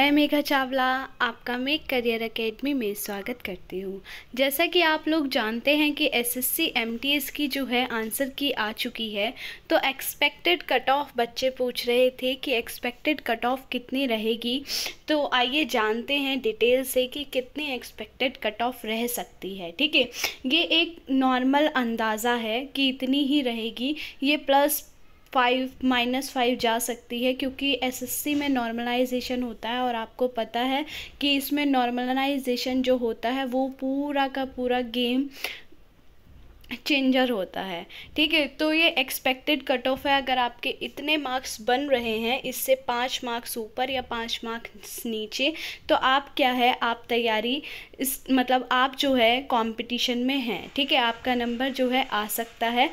मैं मेघा चावला आपका make career academy में स्वागत करती हूँ जैसा कि आप लोग जानते हैं कि एसएससी एमटीएस की जो है आंसर की आ चुकी है तो एक्सपेक्टेड कट ऑफ बच्चे पूछ रहे थे कि एक्सपेक्टेड कट ऑफ कितनी रहेगी तो आइए जानते हैं डिटेल से कि कितनी एक्सपेक्टेड कट ऑफ रह सकती है ठीक है ये एक नॉर्मल अंदाज़ा है कि इतनी ही रहेगी ये प्लस फाइव माइनस फाइव जा सकती है क्योंकि एसएससी में नॉर्मलाइजेशन होता है और आपको पता है कि इसमें नॉर्मलाइजेशन जो होता है वो पूरा का पूरा गेम चेंजर होता है ठीक है तो ये एक्सपेक्टेड कट ऑफ है अगर आपके इतने मार्क्स बन रहे हैं इससे पाँच मार्क्स ऊपर या पाँच मार्क्स नीचे तो आप क्या है आप तैयारी इस मतलब आप जो है कंपटीशन में हैं ठीक है आपका नंबर जो है आ सकता है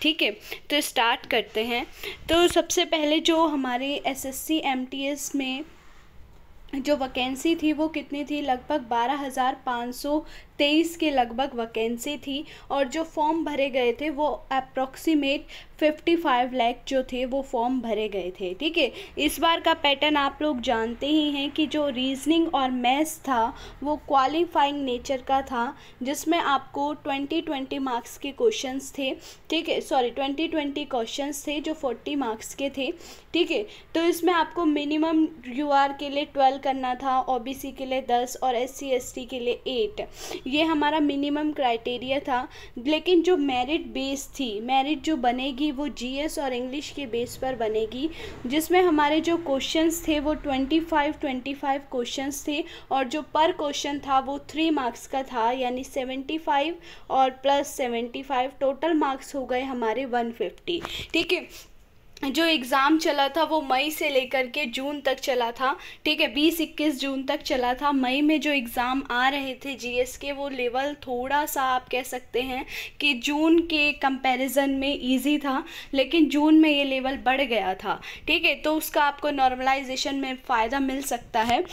ठीक है तो स्टार्ट करते हैं तो सबसे पहले जो हमारे एसएससी एमटीएस में जो वैकेंसी थी वो कितनी थी लगभग बारह हज़ार पाँच सौ तेईस के लगभग वैकेंसी थी और जो फॉर्म भरे गए थे वो अप्रॉक्सीमेट फाइव लैक जो थे वो फॉर्म भरे गए थे ठीक है इस बार का पैटर्न आप लोग जानते ही हैं कि जो रीजनिंग और मैथ्स था वो क्वालिफाइंग नेचर का था जिसमें आपको ट्वेंटी ट्वेंटी मार्क्स के क्वेश्चंस थे ठीक है सॉरी ट्वेंटी ट्वेंटी क्वेश्चन थे जो फोर्टी मार्क्स के थे ठीक है तो इसमें आपको मिनिमम यू के लिए ट्वेल्व करना था ओ के लिए दस और एस सी के लिए एट ये हमारा मिनिमम क्राइटेरिया था लेकिन जो मेरिट बेस थी मेरिट जो बनेगी वो जीएस और इंग्लिश के बेस पर बनेगी जिसमें हमारे जो क्वेश्चंस थे वो twenty five twenty five question थे और जो पर क्वेश्चन था वो थ्री मार्क्स का था यानी सेवेंटी फाइव और plus seventy five total marks हो गए हमारे वन फिफ्टी ठीक है जो एग्ज़ाम चला था वो मई से लेकर के जून तक चला था ठीक है बीस इक्कीस जून तक चला था मई में जो एग्ज़ाम आ रहे थे जीएस के वो लेवल थोड़ा सा आप कह सकते हैं कि जून के कंपैरिजन में इजी था लेकिन जून में ये लेवल बढ़ गया था ठीक है तो उसका आपको नॉर्मलाइजेशन में फ़ायदा मिल सकता है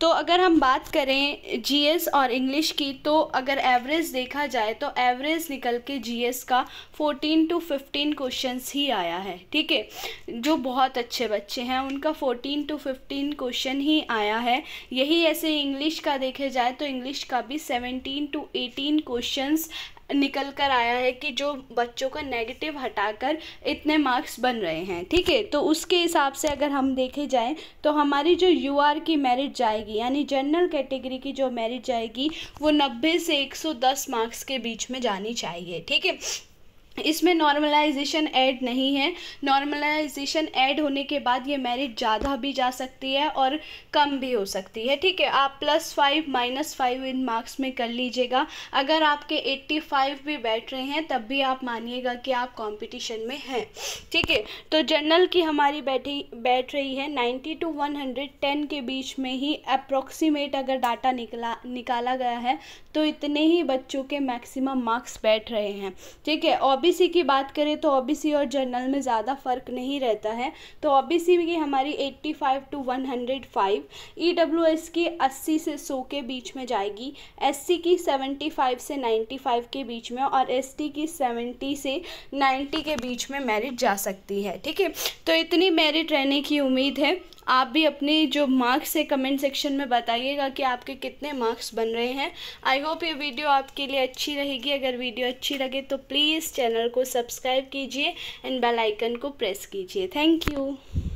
तो अगर हम बात करें जीएस और इंग्लिश की तो अगर एवरेज देखा जाए तो एवरेज निकल के जीएस का 14 टू 15 क्वेश्चंस ही आया है ठीक है जो बहुत अच्छे बच्चे हैं उनका 14 टू 15 क्वेश्चन ही आया है यही ऐसे इंग्लिश का देखे जाए तो इंग्लिश का भी 17 टू 18 क्वेश्चंस निकल कर आया है कि जो बच्चों का नेगेटिव हटाकर इतने मार्क्स बन रहे हैं ठीक है तो उसके हिसाब से अगर हम देखे जाएँ तो हमारी जो यू की मेरिट जाएगी यानी जनरल कैटेगरी की जो मेरिट जाएगी वो नब्बे से एक मार्क्स के बीच में जानी चाहिए ठीक है इसमें नॉर्मलाइजेशन ऐड नहीं है नॉर्मलाइजेशन ऐड होने के बाद ये मेरिट ज़्यादा भी जा सकती है और कम भी हो सकती है ठीक है आप प्लस फाइव माइनस फाइव इन मार्क्स में कर लीजिएगा अगर आपके एट्टी फाइव भी बैठ रहे हैं तब भी आप मानिएगा कि आप कंपटीशन में हैं ठीक है तो जनरल की हमारी बैठी बैठ रही है ninety to one hundred ten के बीच में ही अप्रोक्सीमेट अगर डाटा निकला निकाला गया है तो इतने ही बच्चों के मैक्सिमम मार्क्स बैठ रहे हैं ठीक है और भी ओबीसी की बात करें तो ओबीसी और जनरल में ज़्यादा फ़र्क नहीं रहता है तो ओबीसी e की हमारी 85 टू 105 हंड्रेड की 80 से 100 के बीच में जाएगी एससी की 75 से 95 के बीच में और एसटी की 70 से 90 के बीच में मेरिट जा सकती है ठीक है तो इतनी मेरिट रहने की उम्मीद है आप भी अपने जो मार्क्स है कमेंट सेक्शन में बताइएगा कि आपके कितने मार्क्स बन रहे हैं आई होप ये वीडियो आपके लिए अच्छी रहेगी अगर वीडियो अच्छी लगे तो प्लीज़ चैनल को सब्सक्राइब कीजिए एंड बेल आइकन को प्रेस कीजिए थैंक यू